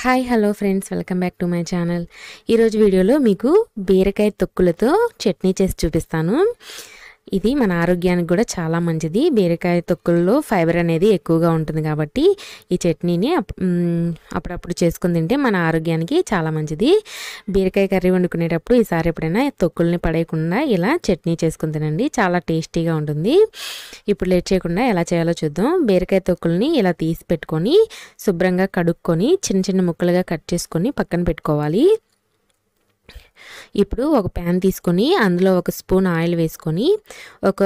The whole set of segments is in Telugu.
Hi hello friends welcome back to my channel ఈరోజు వీడియోలో మీకు బీరకాయ తొక్కులతో చట్నీ చేసి చూపిస్తాను ఇది మన ఆరోగ్యానికి కూడా చాలా మంచిది బీరకాయ తొక్కుల్లో ఫైబర్ అనేది ఎక్కువగా ఉంటుంది కాబట్టి ఈ చట్నీని అప్పుడప్పుడు చేసుకుని తింటే మన ఆరోగ్యానికి చాలా మంచిది బీరకాయ కర్రీ వండుకునేటప్పుడు ఈసారి ఎప్పుడైనా తొక్కుల్ని పడేయకుండా ఇలా చట్నీ చేసుకుని తినండి చాలా టేస్టీగా ఉంటుంది ఇప్పుడు లేట్ చేయకుండా ఎలా చేయాలో చూద్దాం బీరకాయ తొక్కుల్ని ఇలా తీసి పెట్టుకొని శుభ్రంగా కడుక్కొని చిన్న చిన్న ముక్కలుగా కట్ చేసుకొని పక్కన పెట్టుకోవాలి ఇప్పుడు ఒక ప్యాన్ తీసుకొని అందులో ఒక స్పూన్ ఆయిల్ వేసుకొని ఒక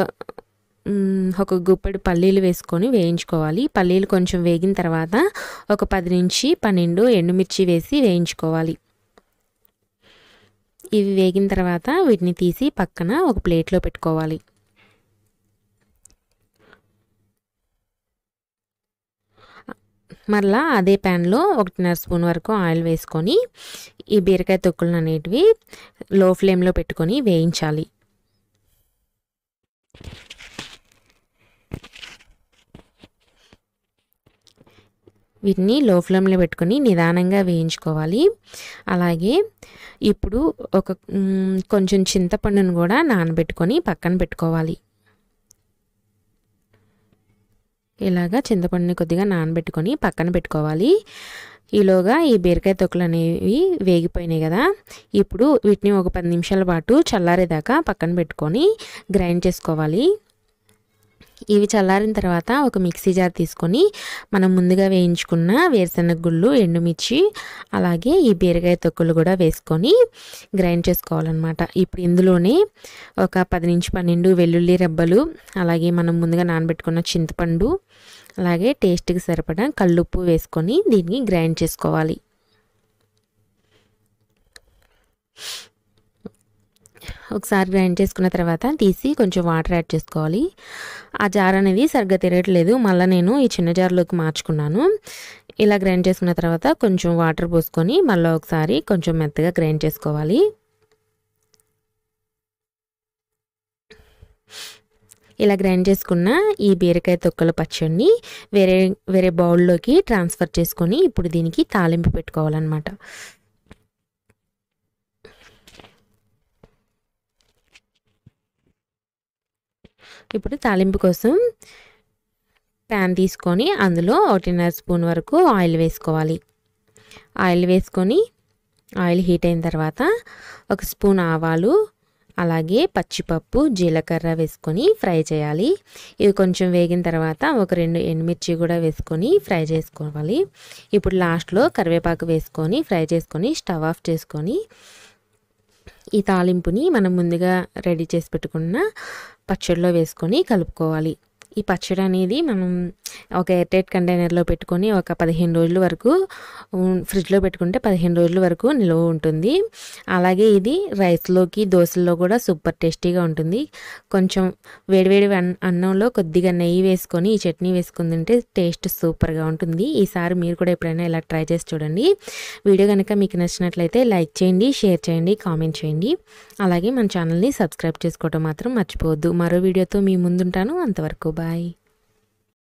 ఒక గుప్పడి పల్లీలు వేసుకొని వేయించుకోవాలి పల్లీలు కొంచెం వేగిన తర్వాత ఒక పది నుంచి పన్నెండు ఎండుమిర్చి వేసి వేయించుకోవాలి ఇవి వేగిన తర్వాత వీటిని తీసి పక్కన ఒక ప్లేట్లో పెట్టుకోవాలి మరలా అదే ప్యాన్లో ఒకటిన్నర స్పూన్ వరకు ఆయిల్ వేసుకొని ఈ బీరకాయ తొక్కులు అనేటివి లో ఫ్లేమ్లో పెట్టుకొని వేయించాలి వీటిని లో ఫ్లేమ్లో పెట్టుకొని నిదానంగా వేయించుకోవాలి అలాగే ఇప్పుడు ఒక కొంచెం చింతపండును కూడా నానబెట్టుకొని పక్కన పెట్టుకోవాలి ఇలాగా చింతపండుని కొద్దిగా నానబెట్టుకొని పక్కన పెట్టుకోవాలి ఈలోగా ఈ బీరకాయ తొక్కలు అనేవి వేగిపోయినాయి కదా ఇప్పుడు వీటిని ఒక పది నిమిషాల పాటు చల్లారేదాకా పక్కన పెట్టుకొని గ్రైండ్ చేసుకోవాలి ఇవి చల్లారిన తర్వాత ఒక మిక్సీ జార్ తీసుకొని మనం ముందుగా వేయించుకున్న వేరుశనగ గుళ్ళు ఎండుమిర్చి అలాగే ఈ బీరకాయ తొక్కులు కూడా వేసుకొని గ్రైండ్ చేసుకోవాలన్నమాట ఇప్పుడు ఇందులోనే ఒక పది నుంచి పన్నెండు వెల్లుల్లి రెబ్బలు అలాగే మనం ముందుగా నానబెట్టుకున్న చింతపండు అలాగే టేస్ట్కి సరిపడా కళ్ళుప్పు వేసుకొని దీన్ని గ్రైండ్ చేసుకోవాలి ఒకసారి గ్రైండ్ చేసుకున్న తర్వాత తీసి కొంచెం వాటర్ యాడ్ చేసుకోవాలి ఆ జార్ అనేది సరిగ్గా తిరగట్లేదు మళ్ళీ నేను ఈ చిన్న జార్లోకి మార్చుకున్నాను ఇలా గ్రైండ్ చేసుకున్న తర్వాత కొంచెం వాటర్ పోసుకొని మళ్ళీ ఒకసారి కొంచెం మెత్తగా గ్రైండ్ చేసుకోవాలి ఇలా గ్రైండ్ చేసుకున్న ఈ బీరకాయ తొక్కల పచ్చడిని వేరే వేరే బౌల్లోకి ట్రాన్స్ఫర్ చేసుకొని ఇప్పుడు దీనికి తాలింపు పెట్టుకోవాలన్నమాట ఇప్పుడు తాలింపు కోసం ప్యాన్ తీసుకొని అందులో ఒకటిన్నర స్పూన్ వరకు ఆయిల్ వేసుకోవాలి ఆయిల్ వేసుకొని ఆయిల్ హీట్ అయిన తర్వాత ఒక స్పూన్ ఆవాలు అలాగే పచ్చిపప్పు జీలకర్ర వేసుకొని ఫ్రై చేయాలి ఇవి కొంచెం వేగిన తర్వాత ఒక రెండు ఎండుమిర్చి కూడా వేసుకొని ఫ్రై చేసుకోవాలి ఇప్పుడు లాస్ట్లో కరివేపాకు వేసుకొని ఫ్రై చేసుకొని స్టవ్ ఆఫ్ చేసుకొని ఈ తాలింపుని మనం ముందుగా రెడీ చేసి పెట్టుకున్న పచ్చడిలో వేసుకొని కలుపుకోవాలి ఈ పచ్చడి అనేది మనం ఒక ఎయిర్టైట్ కంటైనర్లో పెట్టుకొని ఒక పదిహేను రోజుల వరకు ఫ్రిడ్జ్లో పెట్టుకుంటే పదిహేను రోజుల వరకు నిల్వ ఉంటుంది అలాగే ఇది రైస్లోకి దోశల్లో కూడా సూపర్ టేస్టీగా ఉంటుంది కొంచెం వేడివేడి అన్నంలో కొద్దిగా నెయ్యి వేసుకొని ఈ చట్నీ వేసుకుని తింటే టేస్ట్ సూపర్గా ఉంటుంది ఈసారి మీరు కూడా ఎప్పుడైనా ఇలా ట్రై చేసి చూడండి వీడియో కనుక మీకు నచ్చినట్లయితే లైక్ చేయండి షేర్ చేయండి కామెంట్ చేయండి అలాగే మన ఛానల్ని సబ్స్క్రైబ్ చేసుకోవడం మాత్రం మర్చిపోవద్దు మరో వీడియోతో మీ ముందుంటాను అంతవరకు బాయ్ Bye.